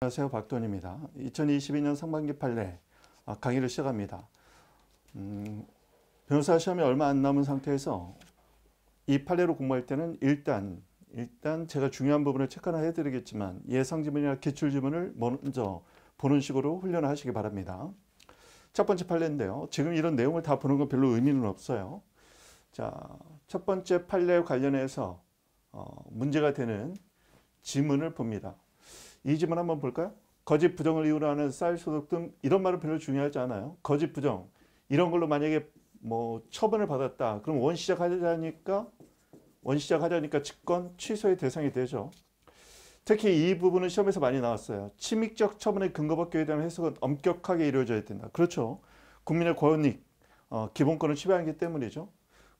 안녕하세요. 박돈입니다. 2022년 상반기 판례 아, 강의를 시작합니다. 음, 변호사 시험이 얼마 안 남은 상태에서 이 판례로 공부할 때는 일단 일단 제가 중요한 부분을 체크나 해드리겠지만 예상 지문이나 기출 지문을 먼저 보는 식으로 훈련을 하시기 바랍니다. 첫 번째 판례인데요. 지금 이런 내용을 다 보는 건 별로 의미는 없어요. 자, 첫 번째 판례 관련해서 어, 문제가 되는 지문을 봅니다. 이 지문 한번 볼까요? 거짓 부정을 이유로 하는 쌀 소득 등 이런 말은 별로 중요하지 않아요. 거짓 부정 이런 걸로 만약에 뭐 처분을 받았다. 그럼 원시작 하자니까 원시작 하자니까 직권 취소의 대상이 되죠. 특히 이 부분은 시험에서 많이 나왔어요. 침입적 처분의 근거법규에 대한 해석은 엄격하게 이루어져야 된다. 그렇죠. 국민의 권익, 어, 기본권을 침해하기 때문이죠.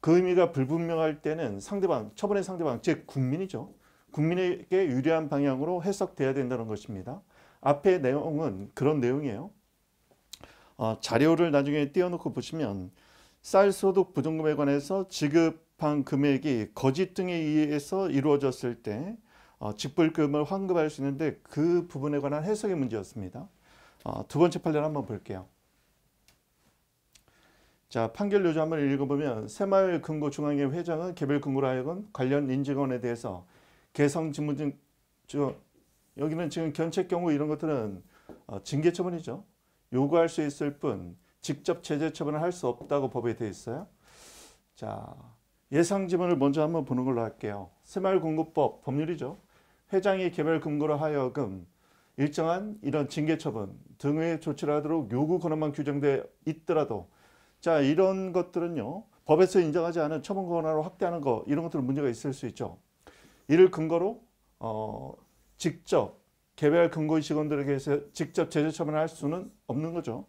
그 의미가 불분명할 때는 상대방, 처분의 상대방, 즉 국민이죠. 국민에게 유리한 방향으로 해석돼야 된다는 것입니다. 앞에 내용은 그런 내용이에요. 어, 자료를 나중에 띄워놓고 보시면 쌀 소득 보증금에 관해서 지급한 금액이 거짓 등에 의해서 이루어졌을 때 어, 직불금을 환급할 수 있는데 그 부분에 관한 해석의 문제였습니다. 어, 두 번째 판례를 한번 볼게요. 자 판결 요조 한번 읽어보면 새마을금고중앙회 회장은 개별금고로 하여금 관련 인증원에 대해서 개성 진문증 여기는 지금 견책 경우 이런 것들은 어, 징계 처분이죠. 요구할 수 있을 뿐 직접 제재 처분을 할 수 없다고 법에 되어 있어요. 자, 예상 지문을 먼저 한번 보는 걸로 할게요. 새마을 공급법 법률이죠. 회장이 개별 근거로 하여금 일정한 이런 징계 처분 등의 조치를 하도록 요구 권한만 규정되어 있더라도 자 이런 것들은요 법에서 인정하지 않은 처분 권한으로 확대하는 거 이런 것들은 문제가 있을 수 있죠. 이를 근거로 어, 직접 개별 근거의직원들에게서 직접 제재 처분을 할 수는 없는 거죠.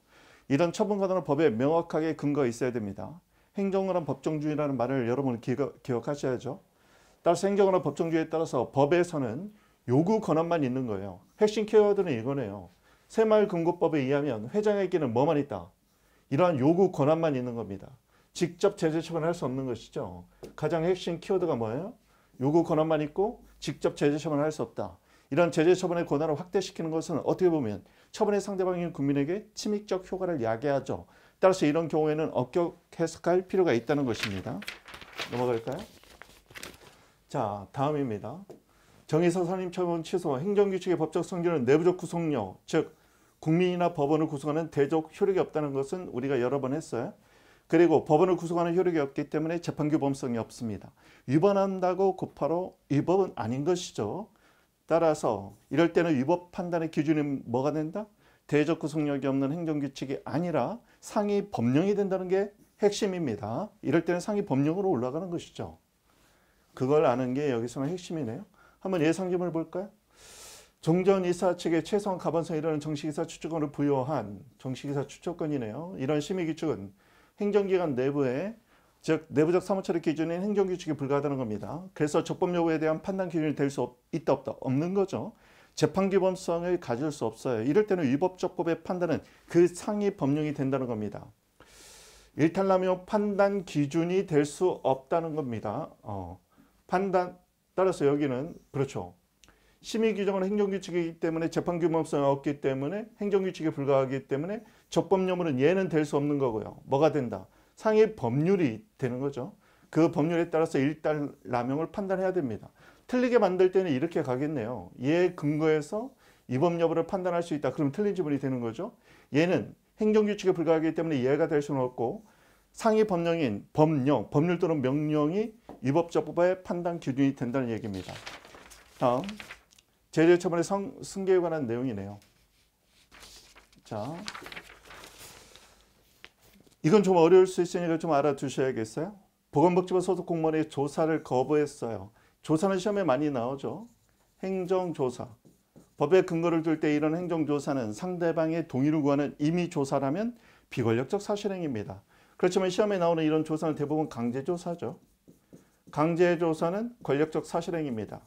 이런 처분 과정은 법에 명확하게 근거 가 있어야 됩니다. 행정을한 법정주의라는 말을 여러분 기억, 하셔야죠 따라서 행정을한 법정주의에 따라서 법에서는 요구 권한만 있는 거예요. 핵심 키워드는 이거네요. 새마을근거법에 의하면 회장에게는 뭐만 있다. 이러한 요구 권한만 있는 겁니다. 직접 제재 처분할 수 없는 것이죠. 가장 핵심 키워드가 뭐예요? 요구 권한만 있고 직접 제재 처분을 할 수 없다. 이런 제재 처분의 권한을 확대시키는 것은 어떻게 보면 처분의 상대방인 국민에게 침입적 효과를 야기하죠. 따라서 이런 경우에는 엄격 해석할 필요가 있다는 것입니다. 넘어갈까요? 자, 다음입니다. 정의사 선임 처분 취소, 행정규칙의 법적 성질은 내부적 구속력, 즉 국민이나 법원을 구성하는 대적 효력이 없다는 것은 우리가 여러 번 했어요. 그리고 법원을 구속하는 효력이 없기 때문에 재판규범성이 없습니다. 위반한다고 곧바로 위법은 아닌 것이죠. 따라서 이럴 때는 위법 판단의 기준이 뭐가 된다? 대적 구속력이 없는 행정규칙이 아니라 상위 법령이 된다는 게 핵심입니다. 이럴 때는 상위 법령으로 올라가는 것이죠. 그걸 아는 게 여기서는 핵심이네요. 한번 예상 좀해 볼까요? 종전이사 측의 최소한 가반성이라는 정식이사 추측권을 부여한 정식이사 추측권이네요. 이런 심의규칙은 행정기관 내부에 즉 내부적 사무처리 기준인 행정규칙이 불가하다는 겁니다. 그래서 적법 여부에 대한 판단 기준이 될 수 있다 없다 없는 거죠. 재판기범성을 가질 수 없어요. 이럴 때는 위법적법의 판단은 그 상위 법령이 된다는 겁니다. 일탈남용 판단 기준이 될 수 없다는 겁니다. 어, 판단 따라서 여기는 그렇죠. 심의 규정은 행정규칙이기 때문에 재판 규범성이 없기 때문에 행정규칙에 불과하기 때문에 적법령으로는 얘는 될 수 없는 거고요. 뭐가 된다? 상해 법률이 되는 거죠. 그 법률에 따라서 일단 남용을 판단해야 됩니다. 틀리게 만들 때는 이렇게 가겠네요. 얘 예 근거에서 위법 여부를 판단할 수 있다. 그럼 틀린 지문이 되는 거죠. 얘는 행정규칙에 불과하기 때문에 이해가 될 수는 없고 상위 법령인 법령, 법률 또는 명령이 위법적 법의 판단 기준이 된다는 얘기입니다. 다음. 제재처분의 성, 승계에 관한 내용이네요. 자, 이건 좀 어려울 수 있으니까 좀 알아두셔야겠어요. 보건복지부 소속 공무원이 조사를 거부했어요. 조사는 시험에 많이 나오죠. 행정조사. 법에 근거를 둘 때 이런 행정조사는 상대방의 동의를 구하는 임의 조사라면 비권력적 사실행위입니다. 그렇지만 시험에 나오는 이런 조사는 대부분 강제조사죠. 강제조사는 권력적 사실행위입니다.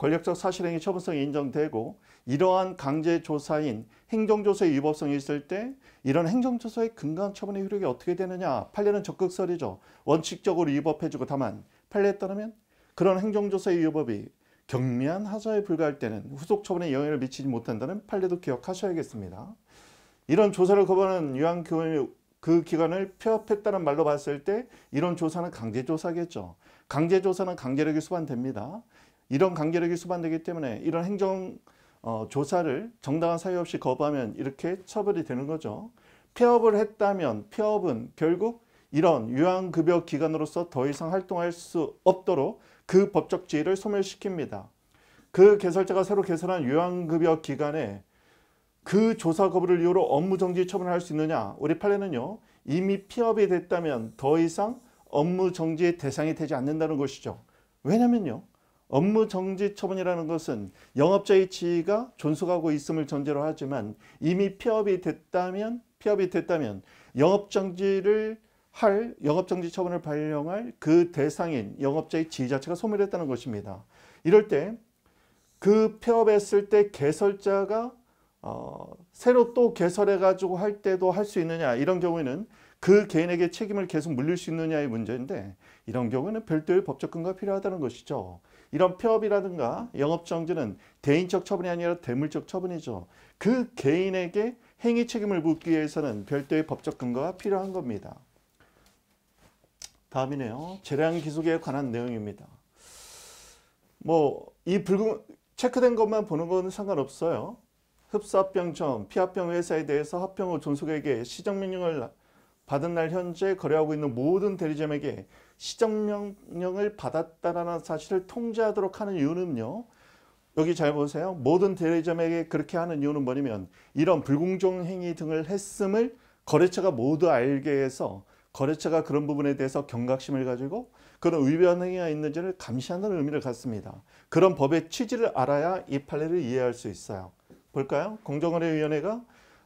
권력적 사실행위 처분성이 인정되고 이러한 강제 조사인 행정조사의 위법성이 있을 때 이런 행정조사의 근간 처분의 효력이 어떻게 되느냐 판례는 적극설이죠. 원칙적으로 위법해주고 다만 판례에 따르면 그런 행정조사의 위법이 경미한 하자에 불과할 때는 후속 처분에 영향을 미치지 못한다는 판례도 기억하셔야겠습니다. 이런 조사를 거부하는 유한교육 그 기관을 폐업했다는 말로 봤을 때 이런 조사는 강제조사겠죠. 강제조사는 강제력이 수반됩니다. 이런 강제력이 수반되기 때문에 이런 행정 어, 조사를 정당한 사유 없이 거부하면 이렇게 처벌이 되는 거죠. 폐업을 했다면 폐업은 결국 이런 유한급여 기관으로서 더 이상 활동할 수 없도록 그 법적 지위를 소멸시킵니다. 그 개설자가 새로 개설한 요양급여 기관에그 조사 거부를 이유로 업무정지 처분을 할 수 있느냐 우리 판례는요 이미 피업이 됐다면 더 이상 업무정지의 대상이 되지 않는다는 것이죠 왜냐면요 업무 정지 처분이라는 것은 영업자의 지위가 존속하고 있음을 전제로 하지만 이미 폐업이 됐다면 폐업이 됐다면 영업 정지를 할 영업 정지 처분을 발령할 그 대상인 영업자의 지위 자체가 소멸했다는 것입니다. 이럴 때 그 폐업했을 때 개설자가 어, 새로 또 개설해 가지고 할 때도 할 수 있느냐 이런 경우에는 그 개인에게 책임을 계속 물릴 수 있느냐의 문제인데 이런 경우에는 별도의 법적 근거가 필요하다는 것이죠. 이런 폐업이라든가 영업정지는 대인적 처분이 아니라 대물적 처분이죠. 그 개인에게 행위 책임을 묻기 위해서는 별도의 법적 근거가 필요한 겁니다. 다음이네요. 재량 기소에 관한 내용입니다. 뭐이 불금 체크된 것만 보는 건 상관없어요. 흡사병점 피합병 회사에 대해서 합병 후 존속에게 시정명령을 받은 날 현재 거래하고 있는 모든 대리점에게 시정 명령을 받았다라는 사실을 통제하도록 하는 이유는요. 여기 잘 보세요. 모든 대리점에게 그렇게 하는 이유는 뭐냐면 이런 불공정 행위 등을 했음을 거래처가 모두 알게 해서 거래처가 그런 부분에 대해서 경각심을 가지고 그런 위변 행위가 있는지를 감시하는 의미를 갖습니다. 그런 법의 취지를 알아야 이 판례를 이해할 수 있어요. 볼까요? 공정거래위원회가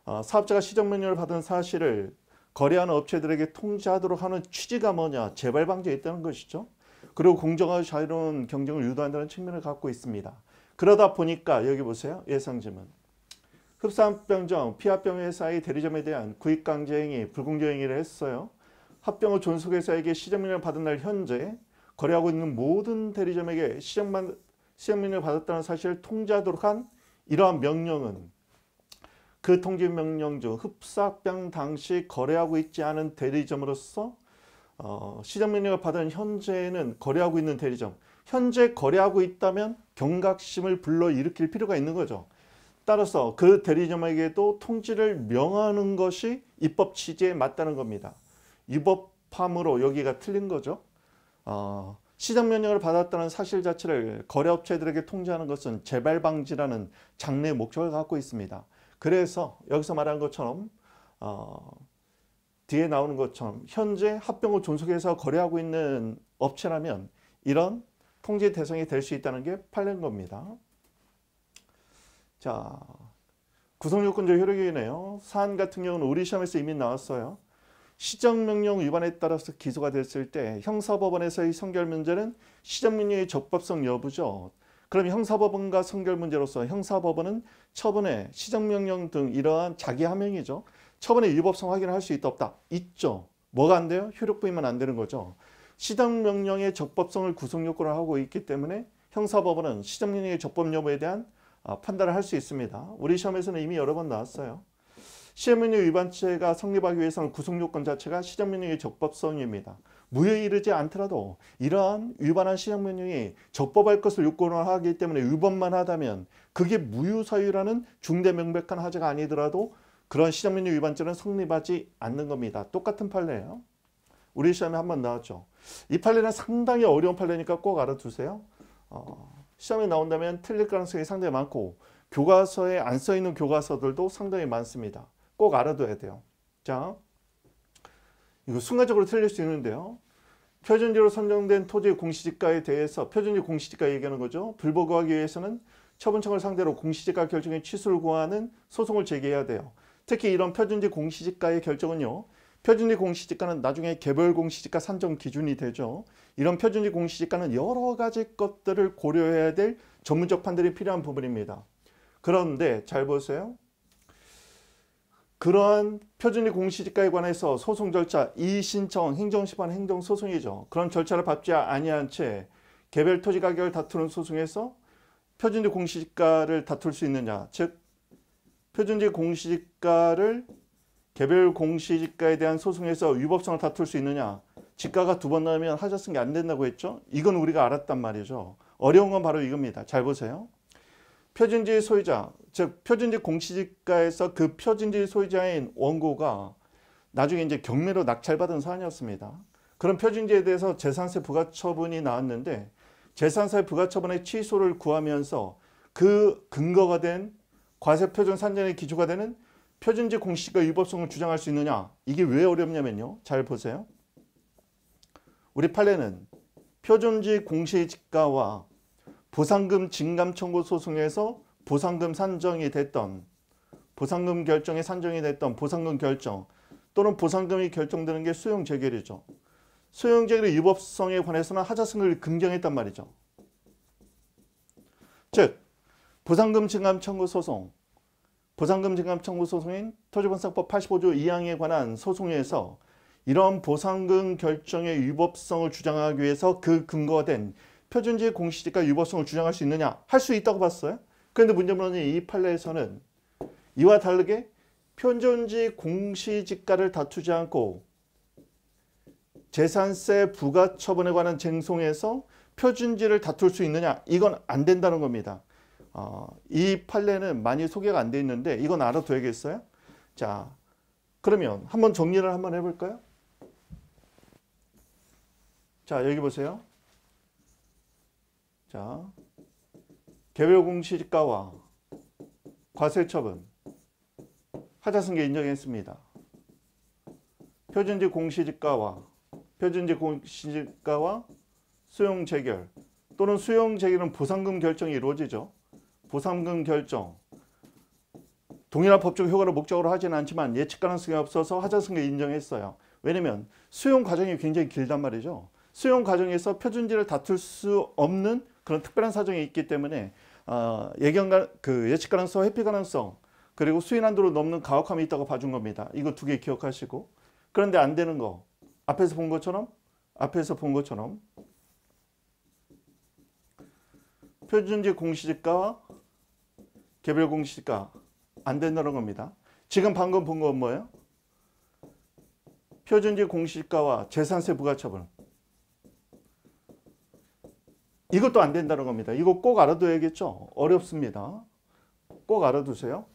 어, 사업자가 시정명령을 받은 사실을 거래하는 업체들에게 통제하도록 하는 취지가 뭐냐 재발 방지에 있다는 것이죠. 그리고 공정하고 자유로운 경쟁을 유도한다는 측면을 갖고 있습니다. 그러다 보니까 여기 보세요. 예상지문. 흡사병정 피합병 회사의 대리점에 대한 구입 강제 행위, 불공정 행위를 했어요. 합병을 존속회사에게 시정명을 받은 날 현재 거래하고 있는 모든 대리점에게 시정만, 시정명을 받았다는 사실을 통제하도록 한 이러한 명령은 그 통지명령 중 흡사병 당시 거래하고 있지 않은 대리점으로서 어, 시장명령을 받은 현재는 거래하고 있는 대리점 현재 거래하고 있다면 경각심을 불러일으킬 필요가 있는 거죠. 따라서 그 대리점에게도 통지를 명하는 것이 입법 취지에 맞다는 겁니다. 위법함으로 여기가 틀린 거죠. 어, 시장 면역을 받았다는 사실 자체를 거래업체들에게 통지하는 것은 재발 방지라는 장래 목적을 갖고 있습니다. 그래서 여기서 말한 것처럼 어, 뒤에 나오는 것처럼 현재 합병을 존속해서 거래하고 있는 업체라면 이런 통제 대상이 될 수 있다는 게 팔린 겁니다. 자, 구성요건적 효력이네요. 사안 같은 경우는 우리 시험에서 이미 나왔어요. 시정명령 위반에 따라서 기소가 됐을 때 형사법원에서의 성결 문제는 시정명령의 적법성 여부죠. 그럼 형사법원과 선결 문제로서 형사법원은 처분의 시정명령 등 이러한 자기하명이죠. 처분의 위법성 확인할수 있다 없다. 있죠. 뭐가 안 돼요? 효력 부위만 안 되는 거죠. 시정명령의 적법성을 구성요건로 하고 있기 때문에 형사법원은 시정명령의 적법 여부에 대한 아, 판단을 할 수 있습니다. 우리 시험에서는 이미 여러 번 나왔어요. 시험명령 위반죄가 성립하기 위해서는 구성요건 자체가 시정명령의 적법성입니다. 무효에 이르지 않더라도 이러한 위반한 시장 명령이 적법할 것을 요건을 하기 때문에 위법만 하다면 그게 무효사유라는 중대 명백한 하자가 아니더라도 그런 시장 명령 위반죄는 성립하지 않는 겁니다. 똑같은 판례예요. 우리 시험에 한 번 나왔죠. 이 판례는 상당히 어려운 판례니까 꼭 알아두세요. 어, 시험에 나온다면 틀릴 가능성이 상당히 많고 교과서에 안 써있는 교과서들도 상당히 많습니다. 꼭 알아둬야 돼요. 자, 이거 순간적으로 틀릴 수 있는데요. 표준지로 선정된 토지 공시지가에 대해서 표준지 공시지가 얘기하는 거죠. 불복하기 위해서는 처분청을 상대로 공시지가 결정의 취소를 구하는 소송을 제기해야 돼요. 특히 이런 표준지 공시지가의 결정은요. 표준지 공시지가는 나중에 개별 공시지가 산정 기준이 되죠. 이런 표준지 공시지가는 여러 가지 것들을 고려해야 될 전문적 판단이 필요한 부분입니다. 그런데 잘 보세요. 그러한 표준의 공시지가에 관해서 소송 절차, 이의신청, 행정심판, 행정소송이죠. 그런 절차를 밟지 아니한 채 개별 토지 가격을 다투는 소송에서 표준지 공시지가를 다툴 수 있느냐. 즉 표준지 공시지가를 개별 공시지가에 대한 소송에서 위법성을 다툴 수 있느냐. 지가가 두 번 나면 하자 쓴게안 된다고 했죠. 이건 우리가 알았단 말이죠. 어려운 건 바로 이겁니다. 잘 보세요. 표준지 소유자, 즉 표준지 공시지가에서 그 표준지 소유자인 원고가 나중에 이제 경매로 낙찰받은 사안이었습니다. 그런 표준지에 대해서 재산세 부과처분이 나왔는데 재산세 부과처분의 취소를 구하면서 그 근거가 된 과세표준 산정의 기초가 되는 표준지 공시가 지 위법성을 주장할 수 있느냐 이게 왜 어렵냐면요 잘 보세요 우리 판례는 표준지 공시지가와 보상금 증감 청구 소송에서 보상금 산정이 됐던 보상금 결정이 산정이 됐던 보상금 결정 또는 보상금이 결정되는 게 수용 재결이죠. 수용 재결의 유법성에 관해서는 하자 승을 긍정했단 말이죠. 즉 보상금 증감 청구 소송 보상금 증감 청구 소송인 토지분산법 85조 2항에 관한 소송에서 이런 보상금 결정의 위법성을 주장하기 위해서 그 근거된 표준지 공시지가 위법성을 주장할 수 있느냐? 할 수 있다고 봤어요. 그런데 문제는 이 판례에서는 이와 다르게 표준지 공시지가를 다투지 않고 재산세 부가처분에 관한 쟁송에서 표준지를 다툴 수 있느냐 이건 안 된다는 겁니다. 어, 이 판례는 많이 소개가 안 돼 있는데 이건 알아둬야겠어요. 자 그러면 한번 정리를 한번 해볼까요? 자 여기 보세요. 자 개별공시지가와 과세처분 하자승계 인정했습니다. 표준지 공시지가와 표준지 공시지가와 수용 재결 또는 수용 재결은 보상금 결정이 이루어지죠. 보상금 결정 동일한 법적 효과를 목적으로 하지는 않지만 예측 가능성이 없어서 하자승계 인정했어요. 왜냐면 수용 과정이 굉장히 길단 말이죠. 수용 과정에서 표준지를 다툴 수 없는 그런 특별한 사정이 있기 때문에 어, 예견 그 예측 가능성, 회피 가능성 그리고 수인 한도를 넘는 가혹함이 있다고 봐준 겁니다. 이거 두 개 기억하시고 그런데 안 되는 거 앞에서 본 것처럼 앞에서 본 것처럼 표준지 공시지가와 개별 공시지가 안 된다는 겁니다. 지금 방금 본 건 뭐예요? 표준지 공시지가와 재산세 부과처분 이것도 안 된다는 겁니다. 이거 꼭 알아둬야겠죠? 어렵습니다. 꼭 알아두세요.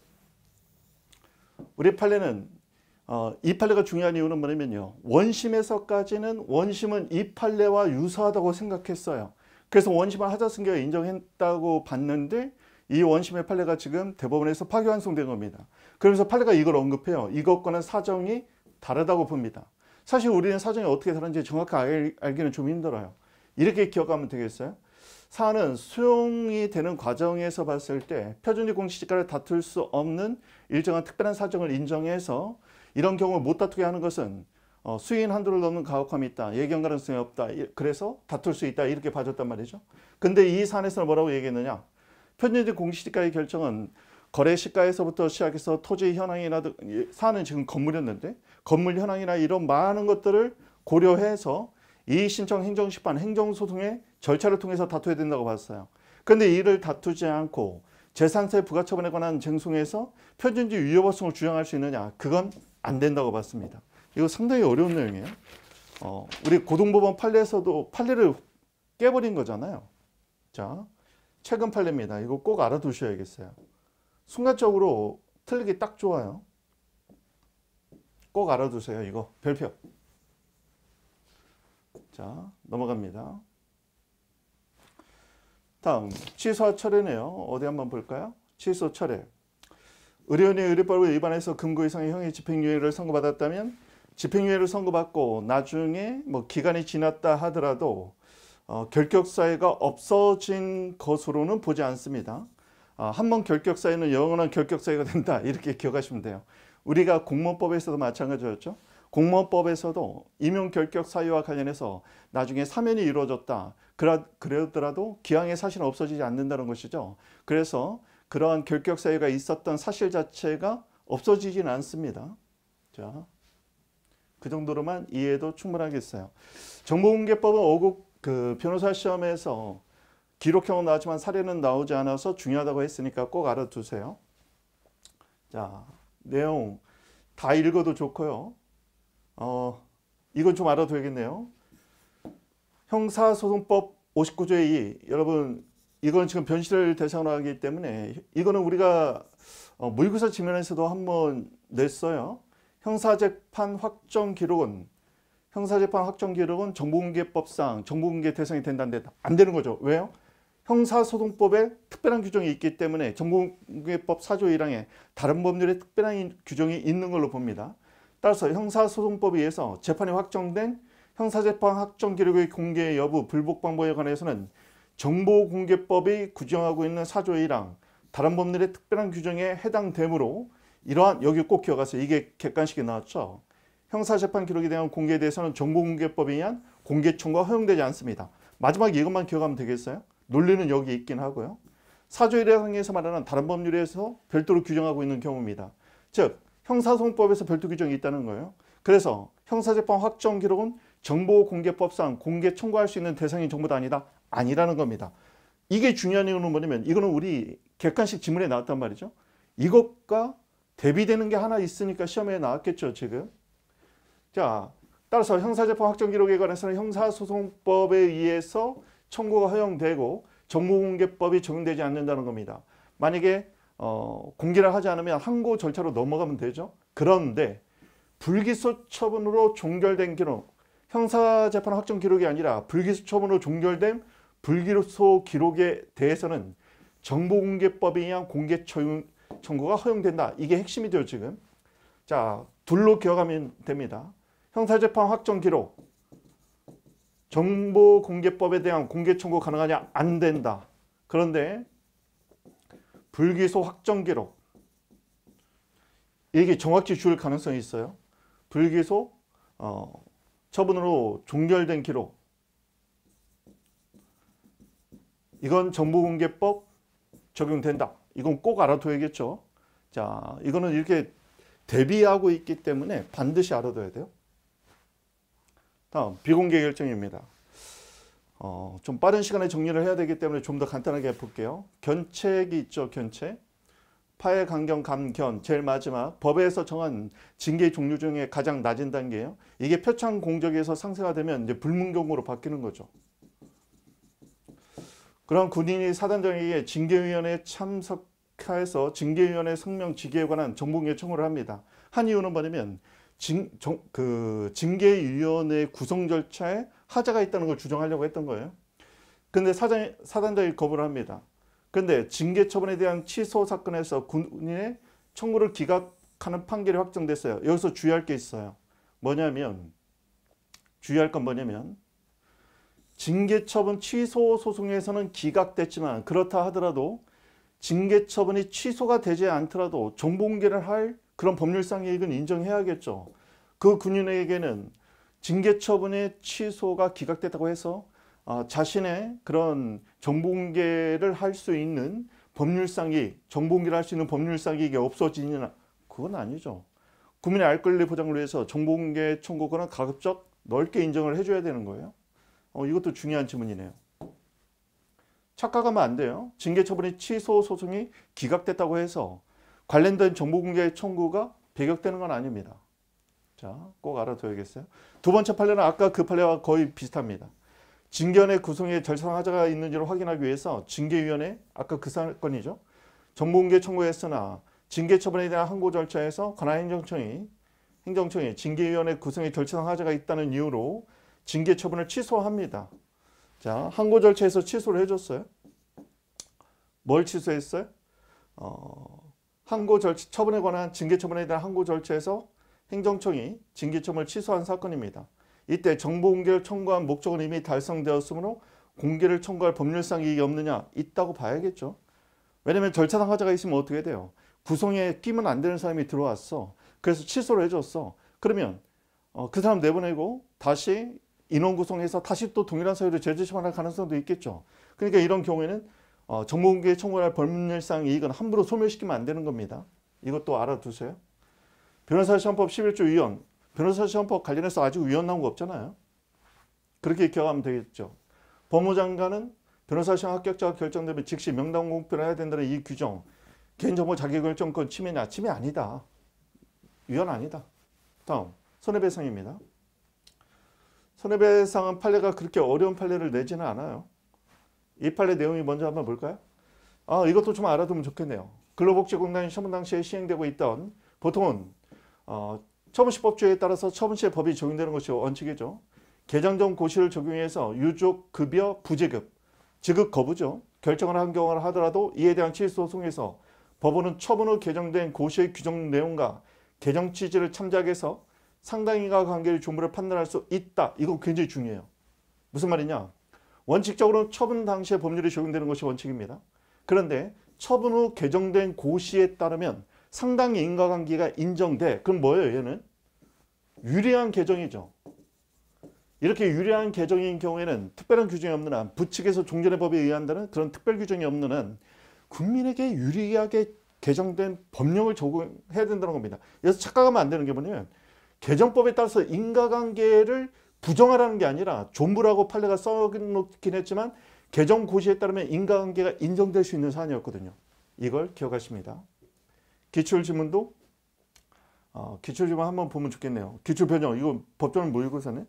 우리 판례는 어, 이 판례가 중요한 이유는 뭐냐면요. 원심에서까지는 원심은 이 판례와 유사하다고 생각했어요. 그래서 원심을 하자승계가 인정했다고 봤는데 이 원심의 판례가 지금 대법원에서 파기환송된 겁니다. 그러면서 판례가 이걸 언급해요. 이것과는 사정이 다르다고 봅니다. 사실 우리는 사정이 어떻게 다른지 정확히 알, 기는좀 힘들어요. 이렇게 기억하면 되겠어요? 사안은 수용이 되는 과정에서 봤을 때표준지 공시지가를 다툴 수 없는 일정한 특별한 사정을 인정해서 이런 경우를 못 다투게 하는 것은 어, 수인 한도를 넘는 가혹함이 있다. 예견 가능성이 없다. 그래서 다툴 수 있다. 이렇게 봐줬단 말이죠. 근데 이 사안에서는 뭐라고 얘기했느냐. 표준지 공시지가의 결정은 거래 시가에서부터 시작해서 토지 현황이나 사는 지금 건물이었는데 건물 현황이나 이런 많은 것들을 고려해서 이신청 행정심판 행정소송의 절차를 통해서 다투어야 된다고 봤어요. 그런데 이를 다투지 않고 재산세 부가처분에 관한 쟁송에서 표준지 위협성을 주장할 수 있느냐 그건 안 된다고 봤습니다. 이거 상당히 어려운 내용이에요. 어, 우리 고등법원 판례에서도 판례를 깨버린 거잖아요. 자, 최근 판례입니다. 이거 꼭 알아두셔야겠어요. 순간적으로 틀리기 딱 좋아요. 꼭 알아두세요. 이거 별표. 자, 넘어갑니다. 다음 취소 철회네요. 어디 한번 볼까요? 취소 철회. 의료인이 의료법을 위반해서 금고 이상의 형의 집행유예를 선고받았다면 집행유예를 선고받고 나중에 뭐 기간이 지났다 하더라도 어, 결격사유가 없어진 것으로는 보지 않습니다. 어, 한번 결격사유는 영원한 결격사유가 된다 이렇게 기억하시면 돼요. 우리가 공무원법에서도 마찬가지였죠. 공무원법에서도 임용 결격 사유와 관련해서 나중에 사면이 이루어졌다. 그라, 러더라도 기왕에 사실은 없어지지 않는다는 것이죠. 그래서 그러한 결격 사유가 있었던 사실 자체가 없어지진 않습니다. 자, 그 정도로만 이해도 충분하겠어요. 정보공개법은 5국그 변호사 시험에서 기록형은 나왔지만 사례는 나오지 않아서 중요하다고 했으니까 꼭 알아두세요. 자, 내용 다 읽어도 좋고요. 어, 이건 좀 알아둬야겠네요. 형사소송법 59조의 2 여러분 이건 지금 변실을 대상으로 하기 때문에 이거는 우리가 어, 물구사 지면에서도 한번 냈어요. 형사재판 확정 기록은 형사재판 확정 기록은 정보공개법상 정보공개 대상이 된다는데 안 되는 거죠. 왜요? 형사소송법에 특별한 규정이 있기 때문에 정보공개법 4조 1항에 다른 법률에 특별한 규정이 있는 걸로 봅니다. 따라서 형사소송법에 의해서 재판이 확정된 형사재판 확정 기록의 공개 여부 불복 방법에 관해서는 정보공개법이 규정하고 있는 사조의 1항 다른 법률의 특별한 규정에 해당되므로 이러한 여기 꼭 기억하세요. 이게 객관식이 나왔죠. 형사재판 기록에 대한 공개에 대해서는 정보공개법에 의한 공개 청구가 허용되지 않습니다. 마지막 이것만 기억하면 되겠어요? 논리는 여기 있긴 하고요. 사조의 1항에서 말하는 다른 법률에서 별도로 규정하고 있는 경우입니다. 즉 형사소송법에서 별도 규정이 있다는 거예요. 그래서 형사재판 확정 기록은 정보공개법상 공개 청구할 수 있는 대상이 전부 다 아니다? 아니라는 겁니다. 이게 중요한 이유는 뭐냐면 이거는 우리 객관식 지문에 나왔단 말이죠. 이것과 대비되는 게 하나 있으니까 시험에 나왔겠죠 지금. 자 따라서 형사재판 확정 기록에 관해서는 형사소송법에 의해서 청구가 허용되고 정보공개법이 적용되지 않는다는 겁니다. 만약에 어, 공개를 하지 않으면 항고 절차로 넘어가면 되죠. 그런데 불기소 처분으로 종결된 기록, 형사재판 확정 기록이 아니라 불기소 처분으로 종결된 불기소 기록에 대해서는 정보공개법에 의한 공개 청구가 허용된다. 이게 핵심이죠, 지금. 자, 둘로 기억하면 됩니다. 형사재판 확정 기록, 정보공개법에 대한 공개 청구 가능하냐? 안 된다. 그런데 불기소 확정 기록 이게 정확히 줄 가능성이 있어요. 불기소 어, 처분으로 종결된 기록 이건 정보공개법 적용된다. 이건 꼭 알아둬야겠죠. 자, 이거는 이렇게 대비하고 있기 때문에 반드시 알아둬야 돼요. 다음 비공개 결정입니다. 어, 좀 빠른 시간에 정리를 해야 되기 때문에 좀 더 간단하게 해 볼게요. 견책이 있죠. 견책. 파의 강경 감견 제일 마지막 법에서 정한 징계 종류 중에 가장 낮은 단계예요. 이게 표창 공적에서 상세가 되면 이제 불문경으로 바뀌는 거죠. 그럼 군인이 사단장에게 징계위원회 참석해서 징계위원회 성명 지기에 관한 정보 요청을 합니다. 한 이유는 뭐냐면 징, 정, 그 징계위원회 구성 절차에 하자가 있다는 걸 주장하려고 했던 거예요. 근데 사장, 사단장이 거부를 합니다. 근데 징계 처분에 대한 취소 사건에서 군인의 청구를 기각하는 판결이 확정됐어요. 여기서 주의할 게 있어요. 뭐냐면 주의할 건 뭐냐면 징계 처분 취소 소송에서는 기각됐지만 그렇다 하더라도 징계 처분이 취소가 되지 않더라도 정보 공개를 할 그런 법률상 이익은 인정해야겠죠. 그 군인에게는 징계 처분의 취소가 기각됐다고 해서 아, 자신의 그런 정보공개를 할 수 있는 법률상 이익, 정보공개를 할 수 있는 법률상 이익이 없어지느냐 그건 아니죠. 국민의 알 권리 보장을 위해서 정보공개 청구권은 가급적 넓게 인정을 해줘야 되는 거예요. 어, 이것도 중요한 질문이네요. 착각하면 안 돼요. 징계 처분의 취소 소송이 기각됐다고 해서 관련된 정보 공개 청구가 배격되는 건 아닙니다. 자, 꼭 알아둬야겠어요. 두 번째 판례는 아까 그 판례와 거의 비슷합니다. 징견의 구성에 절상하자가 있는지를 확인하기 위해서 징계위원회, 아까 그 사건이죠. 정보공개 청구했으나 징계 처분에 대한 항고 절차에서 관한행정청이 행정청이 징계위원회 구성에 절차상하자가 있다는 이유로 징계 처분을 취소합니다. 자, 항고 절차에서 취소를 해줬어요. 뭘 취소했어요? 어, 항고 절치 처분에 관한 징계 처분에 대한 항고 절차에서 행정청이 징계처분을 취소한 사건입니다. 이때 정보 공개를 청구한 목적은 이미 달성되었으므로 공개를 청구할 법률상 이익이 없느냐 있다고 봐야겠죠. 왜냐하면 절차 상하자가 있으면 어떻게 돼요? 구성에 끼면 안 되는 사람이 들어왔어. 그래서 취소를 해줬어. 그러면 어, 그 사람 내보내고 다시 인원 구성해서 다시 또 동일한 사유로 재조심할 가능성도 있겠죠. 그러니까 이런 경우에는 어, 정보공개 청구할 법률상 이익은 함부로 소멸시키면 안 되는 겁니다. 이것도 알아두세요. 변호사 시험법 11조 위원 변호사 시험법 관련해서 아직 위원 나온 거 없잖아요. 그렇게 기억하면 되겠죠. 법무장관은 변호사 시험 합격자가 결정되면 즉시 명단 공표를 해야 된다는 이 규정 개인정보 자기결정권 침해냐? 침해 아니다. 위헌 아니다. 다음 손해배상입니다. 손해배상은 판례가 그렇게 어려운 판례를 내지는 않아요. 이 판례 내용이 먼저 한번 볼까요? 아, 이것도 좀 알아두면 좋겠네요. 근로복지공단이 처분 당시에 시행되고 있던 보통은 어, 처분시법조에 따라서 처분시의 법이 적용되는 것이 원칙이죠. 개정된 고시를 적용해서 유족, 급여, 부재급, 지급 거부죠. 결정을 한 경우를 하더라도 이에 대한 취소소송에서 법원은 처분 후 개정된 고시의 규정 내용과 개정 취지를 참작해서 상당인가 관계를 조무를 판단할 수 있다. 이거 굉장히 중요해요. 무슨 말이냐? 원칙적으로 는 처분 당시에 법률이 적용되는 것이 원칙입니다. 그런데 처분 후 개정된 고시에 따르면 상당히 인과관계가 인정돼. 그럼 뭐예요 얘는? 유리한 개정이죠. 이렇게 유리한 개정인 경우에는 특별한 규정이 없는 한 부칙에서 종전의 법에 의한다는 그런 특별 규정이 없는 한 국민에게 유리하게 개정된 법령을 적용해야 된다는 겁니다. 그래서 착각하면 안 되는 게 뭐냐면 개정법에 따라서 인과관계를 부정하라는 게 아니라 존부라고 판례가 써놓긴 했지만 개정 고시에 따르면 인과관계가 인정될 수 있는 사안이었거든요. 이걸 기억하십니다. 기출지문도 어, 기출지문 한번 보면 좋겠네요. 기출변형 이거 법조는 모의고사네. 뭐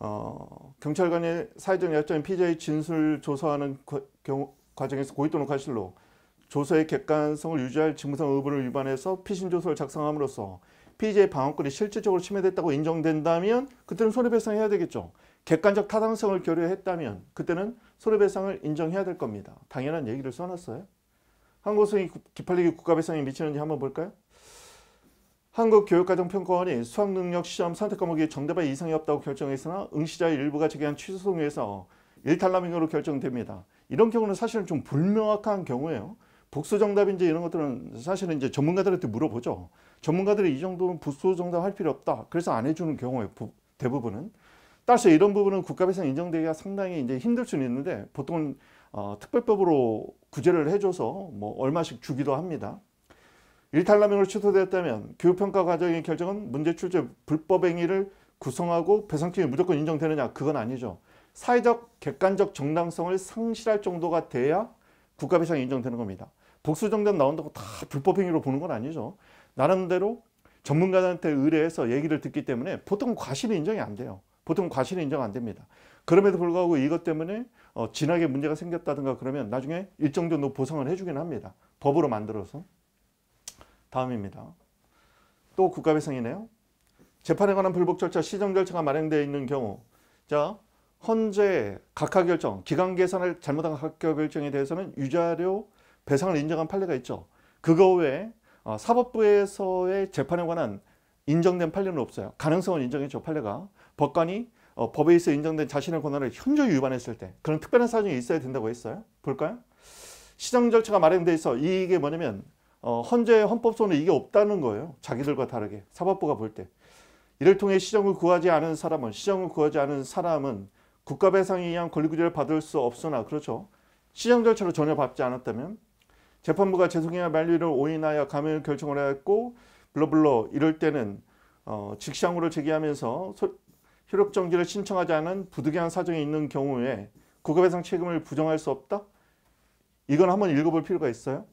어, 경찰관의 사회적 약점인 피자의 진술 조사하는 경우, 과정에서 고의또는 과실로 조서의 객관성을 유지할 직무상 의무를 위반해서 피신조서를 작성함으로써 피의자의 방어권이 실질적으로 침해됐다고 인정된다면 그때는 손해배상해야 되겠죠. 객관적 타당성을 결여했다면 그때는 손해배상을 인정해야 될 겁니다. 당연한 얘기를 써놨어요. 한국소행이 기팔리기 국가배상에 미치는지 한번 볼까요? 한국교육과정평가원이 수학능력시험 선택 과목이 정답의 이상이 없다고 결정했으나 응시자의 일부가 제기한 취소송에서 일탈라밍으로 결정됩니다. 이런 경우는 사실은 좀 불명확한 경우예요. 복수 정답인지 이런 것들은 사실은 이제 전문가들한테 물어보죠. 전문가들이 이 정도는 부수 정당할 필요 없다. 그래서 안 해주는 경우에 대부분은. 따라서 이런 부분은 국가배상 인정되기가 상당히 이제 힘들 수는 있는데 보통은 어, 특별법으로 구제를 해줘서 뭐 얼마씩 주기도 합니다. 일탈남용으로 취소되었다면 교육평가 과정의 결정은 문제 출제 불법행위를 구성하고 배상팀이 무조건 인정되느냐 그건 아니죠. 사회적 객관적 정당성을 상실할 정도가 돼야 국가배상이 인정되는 겁니다. 복수정당 나온다고 다 불법행위로 보는 건 아니죠. 나름대로 전문가한테 의뢰해서 얘기를 듣기 때문에 보통 과실이 인정이 안 돼요. 보통 과실이 인정 안 됩니다. 그럼에도 불구하고 이것 때문에 어, 진하게 문제가 생겼다든가 그러면 나중에 일정 정도 보상을 해주긴 합니다. 법으로 만들어서. 다음입니다. 또 국가배상이네요. 재판에 관한 불복 절차, 시정 절차가 마련되어 있는 경우 자 헌재 각하 결정, 기간 계산을 잘못한 각하 결정에 대해서는 유자료 배상을 인정한 판례가 있죠. 그거 외에 어, 사법부에서의 재판에 관한 인정된 판례는 없어요. 가능성은 인정했죠. 판례가. 법관이 어, 법에 있어 인정된 자신의 권한을 현저히 위반했을 때 그런 특별한 사정이 있어야 된다고 했어요. 볼까요? 시정 절차가 마련돼 있어 이게 뭐냐면 어, 헌재 헌법소는 이게 없다는 거예요. 자기들과 다르게 사법부가 볼 때. 이를 통해 시정을 구하지 않은 사람은 시정을 구하지 않은 사람은 국가배상에 의한 권리구제를 받을 수 없으나 그렇죠. 시정 절차로 전혀 받지 않았다면 재판부가 재송기나 만료를 오인하여 감형을 결정을 하였고 블러블러 이럴 때는 어, 직시항으로 제기하면서 소, 효력 정지를 신청하지 않은 부득이한 사정이 있는 경우에 국가배상 책임을 부정할 수 없다? 이건 한번 읽어볼 필요가 있어요.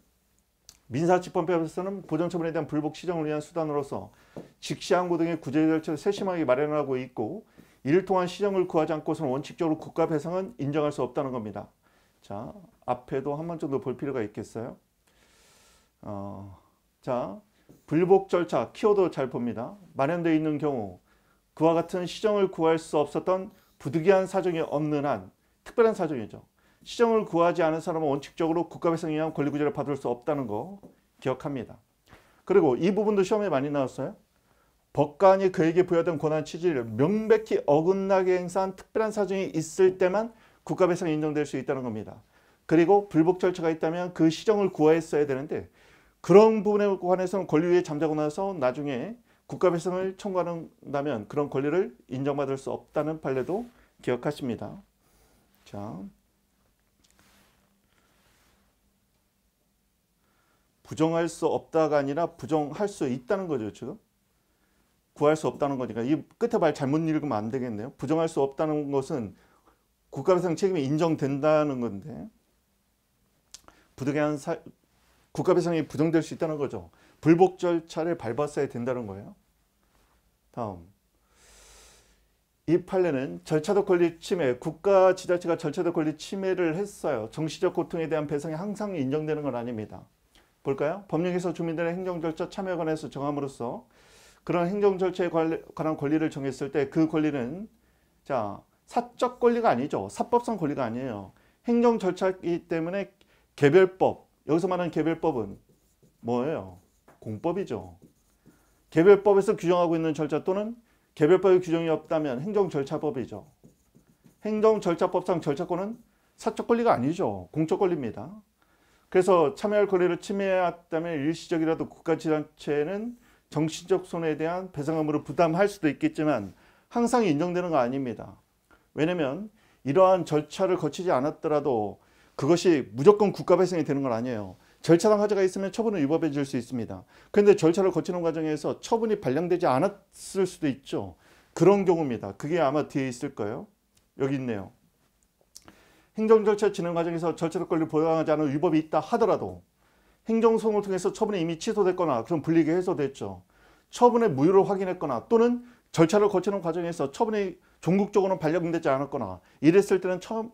민사집행법에서는 보정처분에 대한 불복 시정을 위한 수단으로서 직시항고 등의 구제 절차를 세심하게 마련하고 있고 이를 통한 시정을 구하지 않고서는 원칙적으로 국가배상은 인정할 수 없다는 겁니다. 자, 앞에도 한 번 정도 볼 필요가 있겠어요. 어, 자, 불복 절차, 키워드 잘 봅니다. 마련되어 있는 경우, 그와 같은 시정을 구할 수 없었던 부득이한 사정이 없는 한, 특별한 사정이죠. 시정을 구하지 않은 사람은 원칙적으로 국가배상에 의한 권리구제를 받을 수 없다는 거 기억합니다. 그리고 이 부분도 시험에 많이 나왔어요. 법관이 그에게 부여된 권한 취지를 명백히 어긋나게 행사한 특별한 사정이 있을 때만 국가 배상이 인정될 수 있다는 겁니다. 그리고 불복 절차가 있다면 그 시정을 구하했어야 되는데 그런 부분에 관해서는 권리위에 잠자고 나서 나중에 국가 배상을 청구한다면 그런 권리를 인정받을 수 없다는 판례도 기억하십니다. 자. 부정할 수 없다가 아니라 부정할 수 있다는 거죠, 지금. 구할 수 없다는 거니까 이 끝에 말 잘못 읽으면 안 되겠네요. 부정할 수 없다는 것은 국가배상 책임이 인정된다는 건데 부득이한 사, 국가배상이 부정될 수 있다는 거죠. 불복 절차를 밟았어야 된다는 거예요. 다음 이 판례는 절차적 권리 침해, 국가 지자체가 절차적 권리 침해를 했어요. 정치적 고통에 대한 배상이 항상 인정되는 건 아닙니다. 볼까요? 법령에서 주민들의 행정 절차 참여에 관해서 정함으로써 그런 행정 절차에 관한 권리를 정했을 때 그 권리는 자 사적 권리가 아니죠. 사법상 권리가 아니에요. 행정 절차이기 때문에 개별법, 여기서 말하는 개별법은 뭐예요? 공법이죠. 개별법에서 규정하고 있는 절차 또는 개별법의 규정이 없다면 행정절차법이죠. 행정절차법상 절차권은 사적 권리가 아니죠. 공적 권리입니다. 그래서 참여할 권리를 침해했다면 일시적이라도 국가지자체는 정신적 손해에 대한 배상금으로 부담할 수도 있겠지만 항상 인정되는 거 아닙니다. 왜냐면 이러한 절차를 거치지 않았더라도 그것이 무조건 국가 배상이 되는 건 아니에요. 절차상 화제가 있으면 처분을 위법해질 수 있습니다. 그런데 절차를 거치는 과정에서 처분이 발령되지 않았을 수도 있죠. 그런 경우입니다. 그게 아마 뒤에 있을 거예요. 여기 있네요. 행정 절차 진행 과정에서 절차적 권리를 보장하지 않은 위법이 있다 하더라도 행정소송을 통해서 처분이 이미 취소됐거나 그럼 불리게 해소됐죠. 처분의 무효를 확인했거나 또는 절차를 거치는 과정에서 처분이 종국적으로는 려령되지 않았거나 이랬을 때는 처음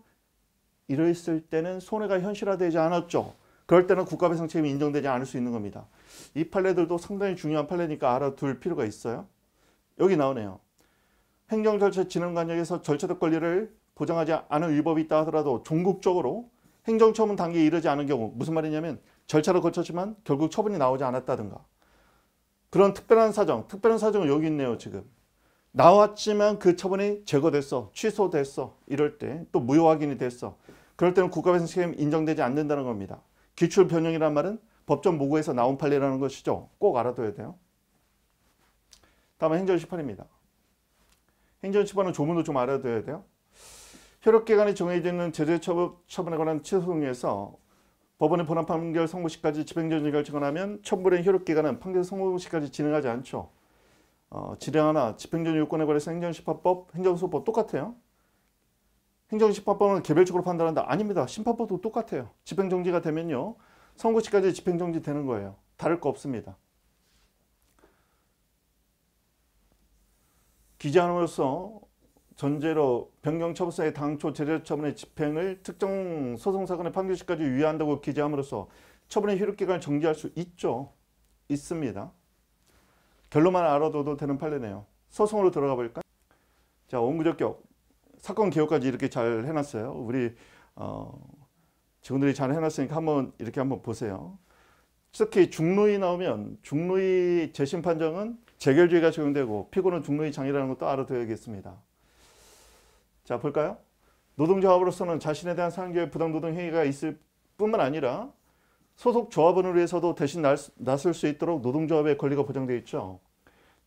이랬을 때는 손해가 현실화되지 않았죠. 그럴 때는 국가배상 책임이 인정되지 않을 수 있는 겁니다. 이 판례들도 상당히 중요한 판례니까 알아둘 필요가 있어요. 여기 나오네요. 행정절차 진흥관역에서 절차적 권리를 보장하지 않은 위법이 있다 하더라도 종국적으로 행정처분 단계에 이르지 않은 경우 무슨 말이냐면 절차를 거쳤지만 결국 처분이 나오지 않았다든가 그런 특별한 사정, 특별한 사정은 여기 있네요 지금. 나왔지만 그 처분이 제거됐어, 취소됐어, 이럴 때 또 무효 확인이 됐어. 그럴 때는 국가배상책임 인정되지 않는다는 겁니다. 기출 변형이란 말은 법정 모구에서 나온 판례라는 것이죠. 꼭 알아둬야 돼요. 다음은 행정 심판입니다. 행정 심판은 조문도 좀 알아둬야 돼요. 효력기간이 정해져 있는 제재 처분에 관한 취소 등에서 법원의 본안 판결 선고시까지 집행정지를 증언하면 청불된 효력기간은 판결 선고시까지 진행하지 않죠. 어, 지뢰하나 집행전 요건에 관해서 행정심판법, 행정소법 똑같아요. 행정심판법은 개별적으로 판단한다. 아닙니다. 심판법도 똑같아요. 집행정지가 되면요. 선고시까지 집행정지 되는 거예요. 다를 거 없습니다. 기재함으로써 전제로 변경처분서의 당초 제재처분의 집행을 특정 소송사건의 판결시까지 유예한다고 기재함으로써 처분의 효력기간을 정지할 수 있죠. 있습니다. 결론만 알아둬도 되는 판례네요. 소송으로 들어가 볼까? 자, 원구적격 사건 개요까지 이렇게 잘 해놨어요. 우리 어, 직원들이 잘 해놨으니까 한번 이렇게 한번 보세요. 특히 중노이 나오면 중노이 재심 판정은 재결주의가 적용되고 피고는 중노이 장이라는 것도 알아둬야겠습니다. 자 볼까요? 노동조합으로서는 자신에 대한 사교의 부당노동 행위가 있을 뿐만 아니라 소속 조합원을 위해서도 대신 나설 수 있도록 노동조합의 권리가 보장되어 있죠.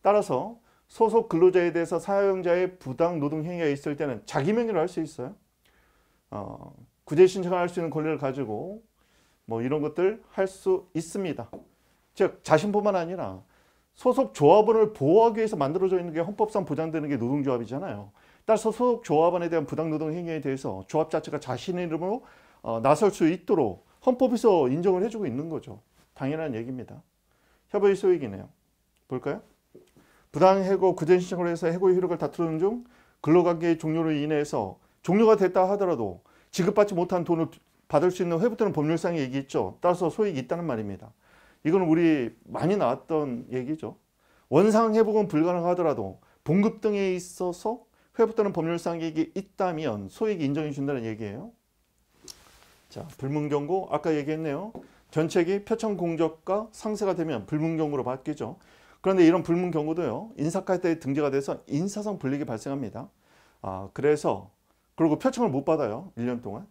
따라서 소속 근로자에 대해서 사용자의 부당 노동 행위가 있을 때는 자기 명의로 할 수 있어요. 어, 구제 신청을 할 수 있는 권리를 가지고 뭐 이런 것들 할 수 있습니다. 즉 자신뿐만 아니라 소속 조합원을 보호하기 위해서 만들어져 있는 게 헌법상 보장되는 게 노동조합이잖아요. 따라서 소속 조합원에 대한 부당 노동 행위에 대해서 조합 자체가 자신의 이름으로 어, 나설 수 있도록 헌법에서 인정을 해주고 있는 거죠. 당연한 얘기입니다. 협의 소익이네요. 볼까요? 부당해고 구제 신청을 해서 해고의 효력을 다투는 중 근로관계의 종료로 인해서 종료가 됐다 하더라도 지급받지 못한 돈을 받을 수 있는 회부되는 법률상의 얘기 있죠. 따라서 소익이 있다는 말입니다. 이건 우리 많이 나왔던 얘기죠. 원상 회복은 불가능하더라도 봉급 등에 있어서 회부되는 법률상의 얘기 있다면 소액이 인정해 준다는 얘기예요. 자, 불문경고 아까 얘기했네요. 전책이 표창 공적과 상세가 되면 불문경고로 바뀌죠. 그런데 이런 불문경고도요. 인사카이트에 등재가 돼서 인사성 불이익 발생합니다. 아, 그래서 그리고 표창을 못 받아요. 1년 동안.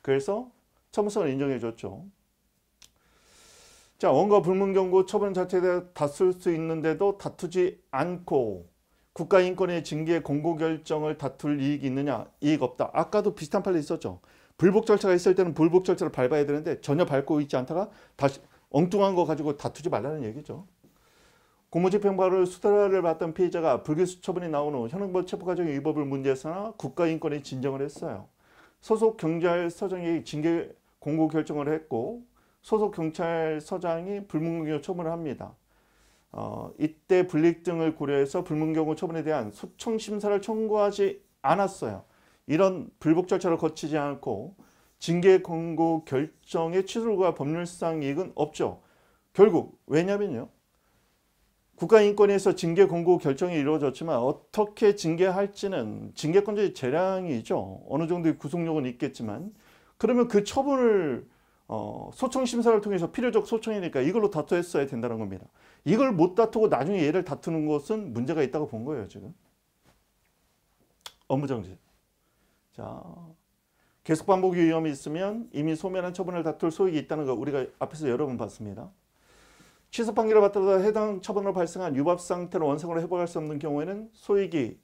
그래서 처분성을 인정해 줬죠. 자, 원고 불문경고 처분 자체에 대해 다툴 수 있는데도 다투지 않고 국가인권의 징계 공고결정을 다툴 이익이 있느냐? 이익 없다. 아까도 비슷한 판례 있었죠. 불복 절차가 있을 때는 불복 절차를 밟아야 되는데 전혀 밟고 있지 않다가 다시 엉뚱한 거 가지고 다투지 말라는 얘기죠. 공무집행부를 수사를 받던 피해자가 불기소 처분이 나오는 현행법 체포과정 위법을 문제에서나 국가인권에 진정을 했어요. 소속 경찰서장이 징계 공고 결정을 했고 소속 경찰서장이 불문경고 처분을 합니다. 어, 이때 불이 등을 고려해서 불문경고 처분에 대한 소청 심사를 청구하지 않았어요. 이런 불복 절차를 거치지 않고 징계 권고 결정의 취소가 법률상 이익은 없죠. 결국 왜냐면요. 국가인권위에서 징계 권고 결정이 이루어졌지만 어떻게 징계할지는 징계권자의 재량이죠. 어느 정도의 구속력은 있겠지만 그러면 그 처분을 어, 소청 심사를 통해서 필요적 소청이니까 이걸로 다투했어야 된다는 겁니다. 이걸 못 다투고 나중에 얘를 다투는 것은 문제가 있다고 본 거예요, 지금. 업무정지. 자, 계속 반복 위험이 있으면 이미 소멸한 처분을 다툴 소익이 있다는 거 우리가 앞에서 여러 번 봤습니다. 취소 판결을 받더라도 해당 처분으로 발생한 유법 상태를 원상으로 회복할 수 없는 경우에는 소익이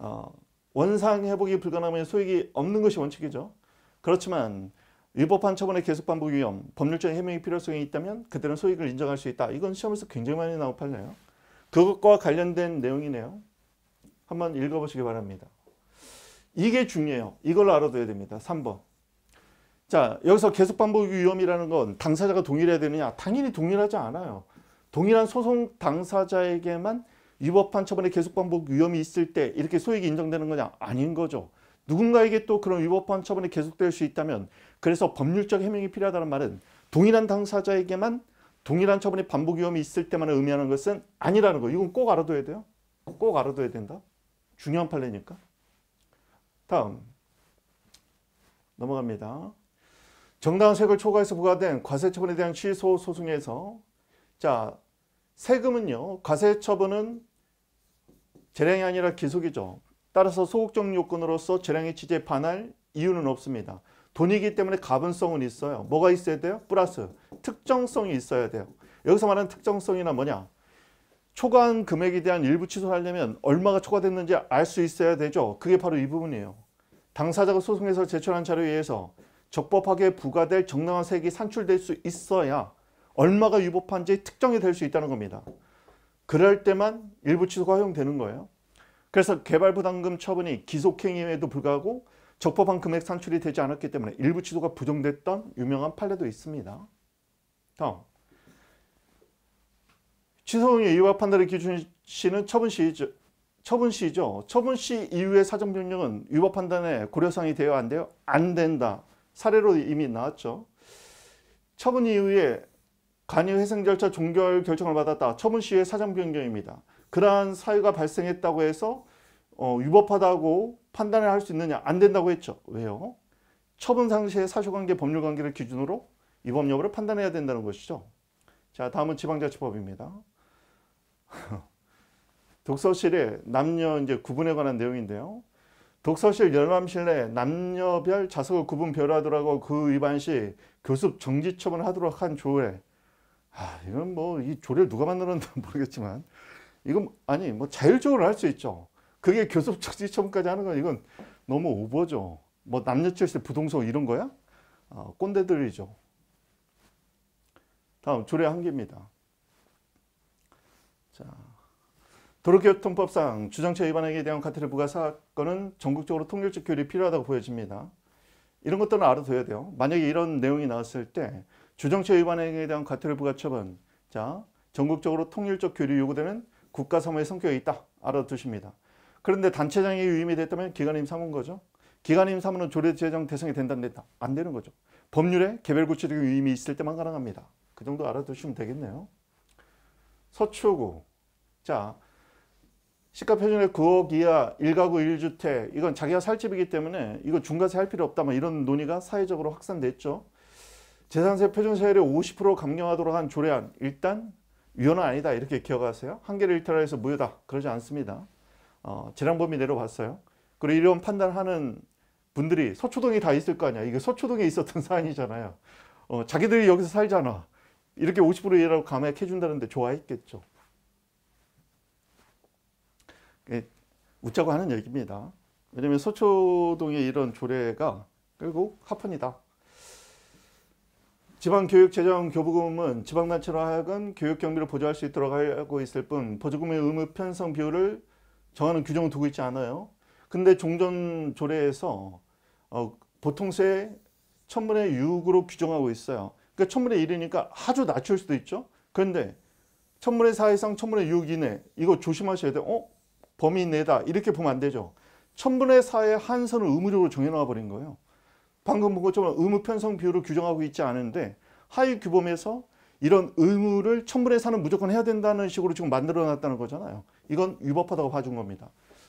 어, 원상 회복이 불가능하면 소익이 없는 것이 원칙이죠. 그렇지만 위법한 처분의 계속 반복 위험, 법률적인 해명의 필요성이 있다면 그때는 소익을 인정할 수 있다. 이건 시험에서 굉장히 많이 나온 판례요 그것과 관련된 내용이네요. 한번 읽어보시기 바랍니다. 이게 중요해요. 이걸 알아둬야 됩니다. 3번. 자 여기서 계속 반복 위험이라는 건 당사자가 동일해야 되느냐 당연히 동일하지 않아요 동일한 소송 당사자에게만 위법한 처분의 계속 반복 위험이 있을 때 이렇게 소액이 인정되는 거냐 아닌 거죠 누군가에게 또 그런 위법한 처분이 계속될 수 있다면 그래서 법률적 해명이 필요하다는 말은 동일한 당사자에게만 동일한 처분의 반복 위험이 있을 때만 의미하는 것은 아니라는 거 이건 꼭 알아둬야 돼요 꼭 알아둬야 된다 중요한 판례니까 다음 넘어갑니다. 정당한 세금을 초과해서 부과된 과세처분에 대한 취소 소송에서 자 세금은요 과세처분은 재량이 아니라 기속이죠. 따라서 소극적 요건으로서 재량의 취지에 반할 이유는 없습니다. 돈이기 때문에 가분성은 있어요. 뭐가 있어야 돼요? 플러스 특정성이 있어야 돼요. 여기서 말하는 특정성이나 뭐냐? 초과한 금액에 대한 일부 취소를 하려면 얼마가 초과됐는지 알 수 있어야 되죠. 그게 바로 이 부분이에요. 당사자가 소송에서 제출한 자료에 의해서 적법하게 부과될 정당한 세액이 산출될 수 있어야 얼마가 위법한지 특정이 될 수 있다는 겁니다. 그럴 때만 일부 취소가 허용되는 거예요. 그래서 개발부담금 처분이 기속행위에도 불구하고 적법한 금액 산출이 되지 않았기 때문에 일부 취소가 부정됐던 유명한 판례도 있습니다. 다음. 취소의 위유와 판단의 기준 시는 처분 시 처분 시죠. 처분 시 이후의 사정 변경은 위법 판단에 고려상이 되어야 한대요. 안 된다. 사례로 이미 나왔죠. 처분 이후에 간이 회생 절차 종결 결정을 받았다. 처분 시의 사정 변경입니다. 그러한 사유가 발생했다고 해서 어, 위법하다고 판단을 할 수 있느냐? 안 된다고 했죠. 왜요? 처분 상시의 사실관계 법률관계를 기준으로 위법 여부를 판단해야 된다는 것이죠. 자, 다음은 지방자치법입니다. 독서실에 남녀 이제 구분에 관한 내용인데요. 독서실 열람실 내 남녀별 좌석을 구분 별하더라고 그 위반 시 교습 정지 처분을 하도록 한 조례. 아, 이건 뭐 이 조례를 누가 만들었는지 모르겠지만 이건 아니 뭐 자율적으로 할 수 있죠. 그게 교습 정지 처분까지 하는 건 이건 너무 오버죠. 뭐 남녀 출세 부동석 이런 거야? 어, 꼰대들이죠. 다음 조례 한 개입니다. 자. 도로교통법상 주정차 위반에 대한 과태료 부과 사건은 전국적으로 통일적 규율이 필요하다고 보여집니다. 이런 것들은 알아둬야 돼요. 만약에 이런 내용이 나왔을 때 주정차 위반에 대한 과태료 부과 처분 자 전국적으로 통일적 규율이 요구되는 국가사무의 성격이 있다. 알아두십니다. 그런데 단체장의유임이 됐다면 기관임 사무인 거죠. 기관임 사무는 조례 제정 대상이 된다 안 된다? 안 되는 거죠. 법률에 개별 구체적인 위임이 있을 때만 가능합니다. 그 정도 알아두시면 되겠네요. 서초구 자 시가표준의 9억 이하 1가구 1주택 이건 자기가 살 집이기 때문에 이거 중과세 할 필요 없다 뭐 이런 논의가 사회적으로 확산됐죠. 재산세 표준세율을 50% 감경하도록 한 조례안 일단 위헌은 아니다 이렇게 기억하세요. 한계를 일탈해서 무효다 그러지 않습니다. 어, 재량범위 내려봤어요. 그리고 이런 판단하는 분들이 서초동이 다 있을 거 아니야. 이게 서초동에 있었던 사안이잖아요. 어, 자기들이 여기서 살잖아. 이렇게 50%이라고 하 감액해준다는데 좋아했겠죠. 예, 웃자고 하는 얘기입니다. 왜냐면 서초동의 이런 조례가 결국 하품이다. 지방교육재정교부금은 지방단체로 하여금 교육경비를 보조할 수 있도록 하고 있을 뿐 보조금의 의무 편성 비율을 정하는 규정을 두고 있지 않아요. 근데 종전 조례에서 어, 보통세 천분의 6으로 규정하고 있어요. 그러니까 천분의 1이니까 아주 낮출 수도 있죠. 그런데 천분의 4 이상 천분의 6 이내 이거 조심하셔야 돼요. 어? 범인 내다 이렇게 보면 안 되죠. 천분의 사의한 선을 의무적으로 정해놓아 버린 거예요. 방금 본 것처럼 의무 편성 비율을 규정하고 있지 않은데 하위 규범에서 이런 의무를 천분의 사는 무조건 해야 된다는 식으로 지금 만들어놨다는 거잖아요. 이건 위법하다고 봐준 겁니다.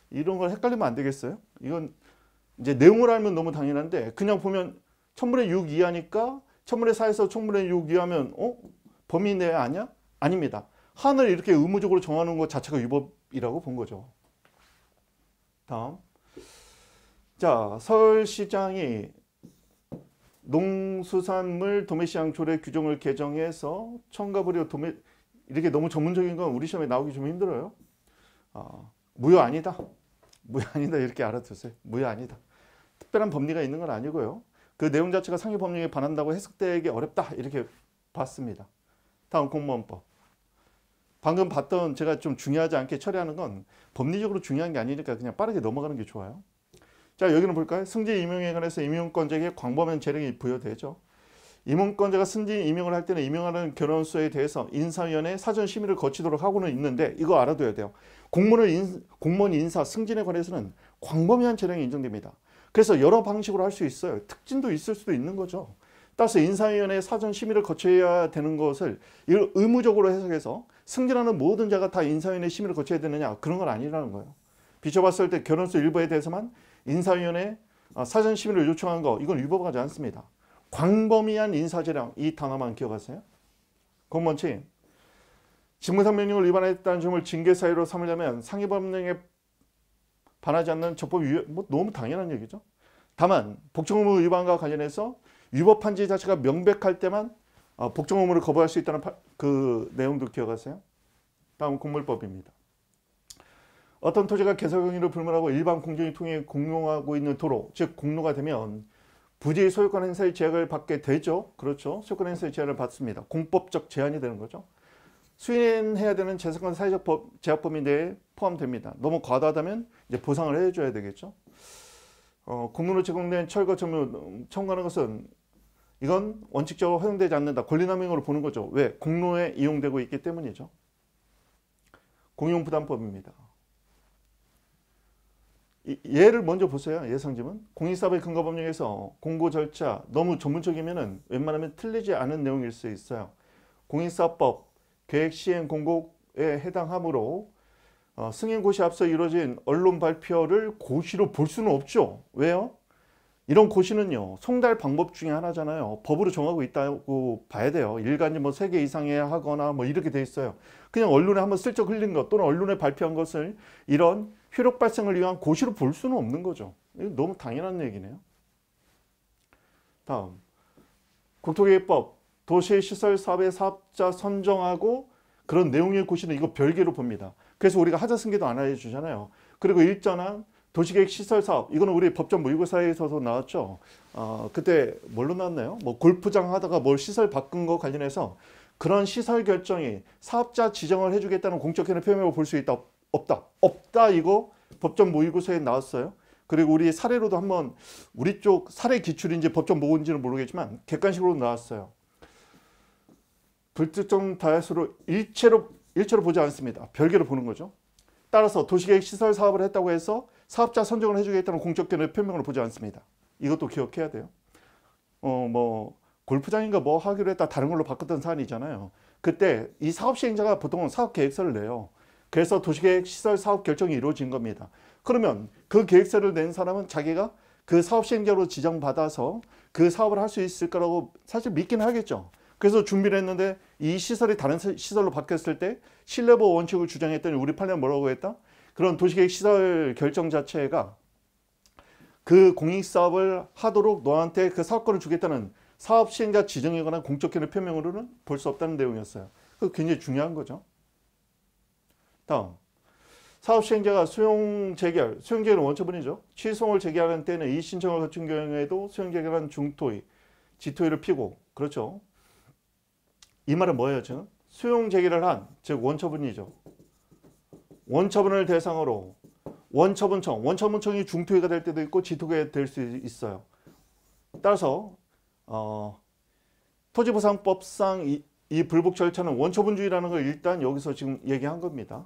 이런 걸 헷갈리면 안 되겠어요? 이건 이제 내용을 알면 너무 당연한데 그냥 보면 천분의 6 이하니까 천분의 4에서 천분의 6 이하면 어? 범위 내 아니야? 아닙니다. 한을 이렇게 의무적으로 정하는 것 자체가 위법이라고 본 거죠. 다음. 자, 서울시장이 농수산물 도매시장 조례 규정을 개정해서 첨가부료 도매 이렇게 너무 전문적인 건 우리 시험에 나오기 좀 힘들어요. 어, 무효 아니다. 무효 아니다 이렇게 알아두세요. 무효 아니다. 특별한 법리가 있는 건 아니고요. 그 내용 자체가 상위 법령에 반한다고 해석되기 어렵다 이렇게 봤습니다. 다음 공무원법. 방금 봤던 제가 좀 중요하지 않게 처리하는 건 법리적으로 중요한 게 아니니까 그냥 빠르게 넘어가는 게 좋아요. 자 여기는 볼까요? 승진 임용에 관해서 임용권자에게 광범위한 재량이 부여되죠. 임용권자가 승진 임용을 할 때는 임용하는 결혼수에 대해서 인사위원회 사전 심의를 거치도록 하고는 있는데 이거 알아둬야 돼요. 공무원 인, 공무원 인사 승진에 관해서는 광범위한 재량이 인정됩니다. 그래서 여러 방식으로 할 수 있어요. 특진도 있을 수도 있는 거죠. 따라서 인사위원회 사전 심의를 거쳐야 되는 것을 의무적으로 해석해서 승진하는 모든 자가 다 인사위원회 심의를 거쳐야 되느냐 그런 건 아니라는 거예요. 비춰봤을 때 결혼수 일부에 대해서만 인사위원회 어, 사전 심의를 요청한 거 이건 위법하지 않습니다. 광범위한 인사재량 이 단어만 기억하세요. 건번치 직무상명령을 위반했다는 점을 징계 사유로 삼으려면 상위법령에 반하지 않는 적법 위협 뭐 너무 당연한 얘기죠. 다만 복종의무 위반과 관련해서 위법 판지 자체가 명백할 때만 어, 복종 의무를 거부할 수 있다는 파, 그 내용도 기억하세요? 다음 공물법입니다. 어떤 토지가 개설 경위를 불문하고 일반 공중이 통해 공용하고 있는 도로, 즉 공로가 되면 부지 소유권 행사의 제약을 받게 되죠. 그렇죠. 소유권 행사의 제약을 받습니다. 공법적 제한이 되는 거죠. 수인해야 되는 재산권 사회적 법, 제약 범위 내에 포함됩니다. 너무 과다하다면 이제 보상을 해줘야 되겠죠. 어, 공로로 제공된 철거 점유 청구하는 것은 이건 원칙적으로 허용되지 않는다. 권리남용으로 보는 거죠. 왜? 공로에 이용되고 있기 때문이죠. 공용부담법입니다. 예를 먼저 보세요. 예상지문. 공익사업의 근거법령에서 공고 절차 너무 전문적이면 은 웬만하면 틀리지 않은 내용일 수 있어요. 공익사업법 계획시행 공고에 해당하므로 어, 승인고시 앞서 이루어진 언론 발표를 고시로 볼 수는 없죠. 왜요? 이런 고시는요 송달 방법 중에 하나잖아요 법으로 정하고 있다고 봐야 돼요 일간이 뭐3개 이상에 하거나 뭐 이렇게 돼 있어요 그냥 언론에 한번 슬쩍 흘린 것 또는 언론에 발표한 것을 이런 효력 발생을 위한 고시로 볼 수는 없는 거죠 너무 당연한 얘기네요 다음 국토계획법 도시시설 사업의 사업자 선정하고 그런 내용의 고시는 이거 별개로 봅니다 그래서 우리가 하자 승계도 안 해주잖아요 그리고 일정한 도시계획 시설 사업 이거는 우리 법정 모의고사에서도 나왔죠. 어, 그때 뭘로 나왔나요? 뭐 골프장 하다가 뭘 시설 바꾼 거 관련해서 그런 시설 결정이 사업자 지정을 해주겠다는 공적행위 표명을 볼수 있다 없다 없다 이거 법정 모의고사에 나왔어요. 그리고 우리 사례로도 한번 우리 쪽 사례 기출인지 법정 모인지는 모르겠지만 객관식으로 나왔어요. 불특정 다수로 일체로 일체로 보지 않습니다. 별개로 보는 거죠. 따라서 도시계획 시설 사업을 했다고 해서 사업자 선정을 해주겠다는 공적견의 표명을 보지 않습니다. 이것도 기억해야 돼요. 어, 뭐 골프장인가 뭐 하기로 했다 다른 걸로 바꿨던 사안이잖아요. 그때 이 사업 시행자가 보통은 사업 계획서를 내요. 그래서 도시계획 시설 사업 결정이 이루어진 겁니다. 그러면 그 계획서를 낸 사람은 자기가 그 사업 시행자로 지정받아서 그 사업을 할 수 있을 거라고 사실 믿긴 하겠죠. 그래서 준비를 했는데 이 시설이 다른 시설로 바뀌었을 때 신뢰보 원칙을 주장했더니 우리 판례는 뭐라고 했다? 그런 도시계획 시설 결정 자체가 그 공익사업을 하도록 너한테 그 사업권을 주겠다는 사업 시행자 지정에 관한 공적견의 표명으로는 볼 수 없다는 내용이었어요. 그 굉장히 중요한 거죠. 다음. 사업 시행자가 수용 재결, 수용 재결은 원처분이죠. 취소송을 제하는 때는 이 신청을 거친 경우에도 수용 재결한 중토의, 지토의를 피고, 그렇죠. 이 말은 뭐예요, 지금? 수용 재결을 한, 즉 원처분이죠. 원처분을 대상으로 원처분청, 원처분청이 중토위가 될 때도 있고 지토가 될 수 있어요. 따라서 어, 토지보상법상 이, 이, 불복 절차는 원처분주의라는 걸 일단 여기서 지금 얘기한 겁니다.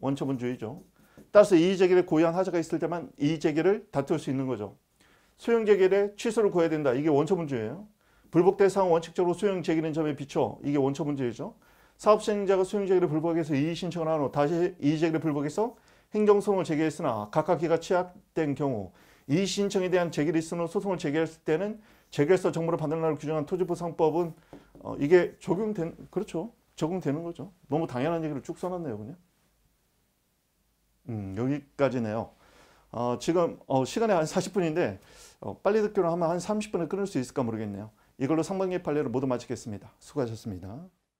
원처분주의죠. 따라서 이의제기를 고의한 하자가 있을 때만 이의제기를 다툴 수 있는 거죠. 소용제기를 취소를 고해야 된다. 이게 원처분주의예요. 불복 대상 원칙적으로 소용제기는 점에 비춰 이게 원처분주의죠. 사업시행자가 소유자에게 불복해서 이의신청을 한 후 다시 이의자에게 불복해서 행정소송을 제기했으나 각각기가 취약된 경우 이의신청에 대한 제기를 있으로 소송을 제기했을 때는 재결서 정보를 받는 날을 규정한 토지보상법은 어, 이게 적용된 그렇죠 적용되는 거죠 너무 당연한 얘기를 쭉 써놨네요 그냥 음 여기까지네요 어, 지금 어, 시간이 한 40분인데 어, 빨리 듣기로 하면 한 30분에 끊을 수 있을까 모르겠네요 이걸로 상반기 판례를 모두 마치겠습니다 수고하셨습니다